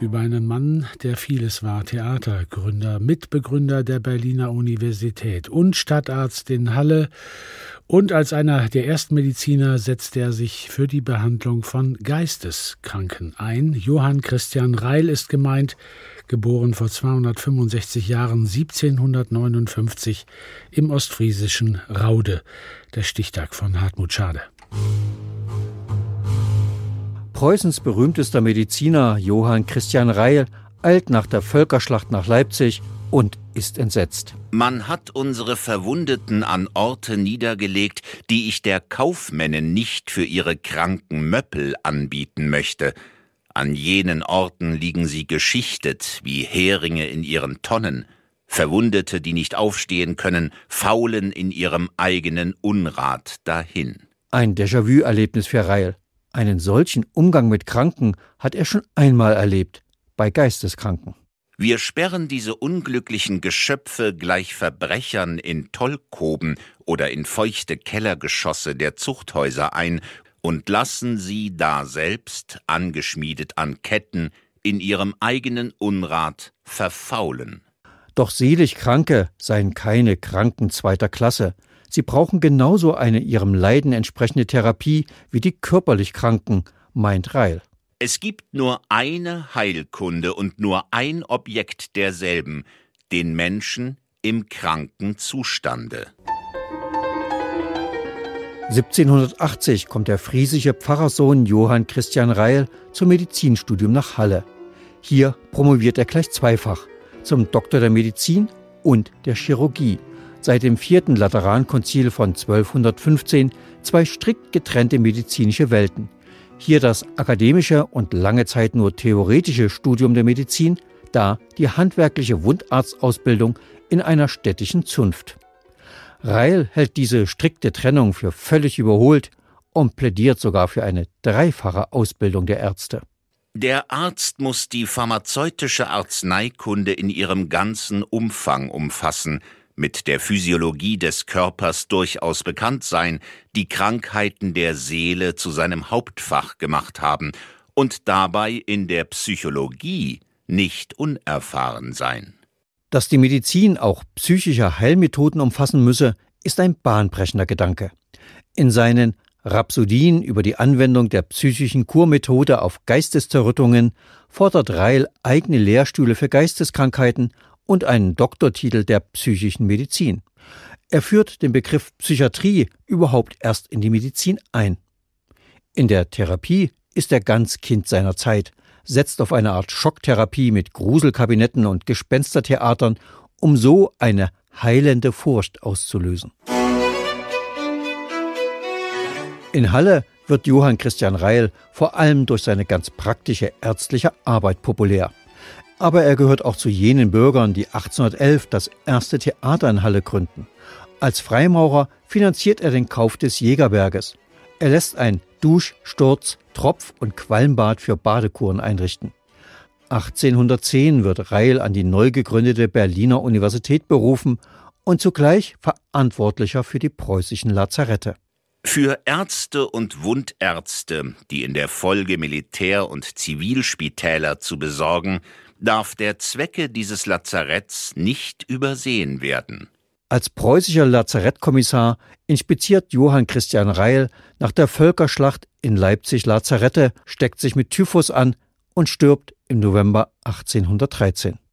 über einen Mann, der vieles war, Theatergründer, Mitbegründer der Berliner Universität und Stadtarzt in Halle. Und als einer der ersten Mediziner setzte er sich für die Behandlung von Geisteskranken ein. Johann Christian Reil ist gemeint, geboren vor 265 Jahren 1759 im ostfriesischen Raude, der Stichtag von Hartmut Schade. Preußens berühmtester Mediziner Johann Christian Reil eilt nach der Völkerschlacht nach Leipzig und ist entsetzt. Man hat unsere Verwundeten an Orte niedergelegt, die ich der Kaufmännin nicht für ihre kranken Möppel anbieten möchte. An jenen Orten liegen sie geschichtet wie Heringe in ihren Tonnen, Verwundete, die nicht aufstehen können, faulen in ihrem eigenen Unrat dahin. Ein Déjà-vu-Erlebnis für Reil. Einen solchen Umgang mit Kranken hat er schon einmal erlebt, bei Geisteskranken. Wir sperren diese unglücklichen Geschöpfe gleich Verbrechern in Tollkoben oder in feuchte Kellergeschosse der Zuchthäuser ein und lassen sie daselbst, angeschmiedet an Ketten, in ihrem eigenen Unrat verfaulen. Doch selig Kranke seien keine Kranken zweiter Klasse, Sie brauchen genauso eine ihrem Leiden entsprechende Therapie wie die körperlich Kranken, meint Reil. Es gibt nur eine Heilkunde und nur ein Objekt derselben, den Menschen im kranken Zustande. 1780 kommt der friesische Pfarrersohn Johann Christian Reil zum Medizinstudium nach Halle. Hier promoviert er gleich zweifach zum Doktor der Medizin und der Chirurgie seit dem vierten Laterankonzil von 1215 zwei strikt getrennte medizinische Welten. Hier das akademische und lange Zeit nur theoretische Studium der Medizin, da die handwerkliche Wundarztausbildung in einer städtischen Zunft. Reil hält diese strikte Trennung für völlig überholt und plädiert sogar für eine dreifache Ausbildung der Ärzte. Der Arzt muss die pharmazeutische Arzneikunde in ihrem ganzen Umfang umfassen, mit der Physiologie des Körpers durchaus bekannt sein, die Krankheiten der Seele zu seinem Hauptfach gemacht haben und dabei in der Psychologie nicht unerfahren sein. Dass die Medizin auch psychische Heilmethoden umfassen müsse, ist ein bahnbrechender Gedanke. In seinen Rhapsodien über die Anwendung der psychischen Kurmethode auf Geisteszerrüttungen fordert Reil eigene Lehrstühle für Geisteskrankheiten und einen Doktortitel der psychischen Medizin. Er führt den Begriff Psychiatrie überhaupt erst in die Medizin ein. In der Therapie ist er ganz Kind seiner Zeit, setzt auf eine Art Schocktherapie mit Gruselkabinetten und Gespenstertheatern, um so eine heilende Furcht auszulösen. In Halle wird Johann Christian Reil vor allem durch seine ganz praktische ärztliche Arbeit populär. Aber er gehört auch zu jenen Bürgern, die 1811 das erste Theater in Halle gründen. Als Freimaurer finanziert er den Kauf des Jägerberges. Er lässt ein Dusch-, Sturz-, Tropf- und Qualmbad für Badekuren einrichten. 1810 wird Reil an die neu gegründete Berliner Universität berufen und zugleich Verantwortlicher für die preußischen Lazarette. Für Ärzte und Wundärzte, die in der Folge Militär- und Zivilspitäler zu besorgen darf der Zwecke dieses Lazaretts nicht übersehen werden. Als preußischer Lazarettkommissar inspiziert Johann Christian Reil nach der Völkerschlacht in Leipzig Lazarette, steckt sich mit Typhus an und stirbt im November 1813.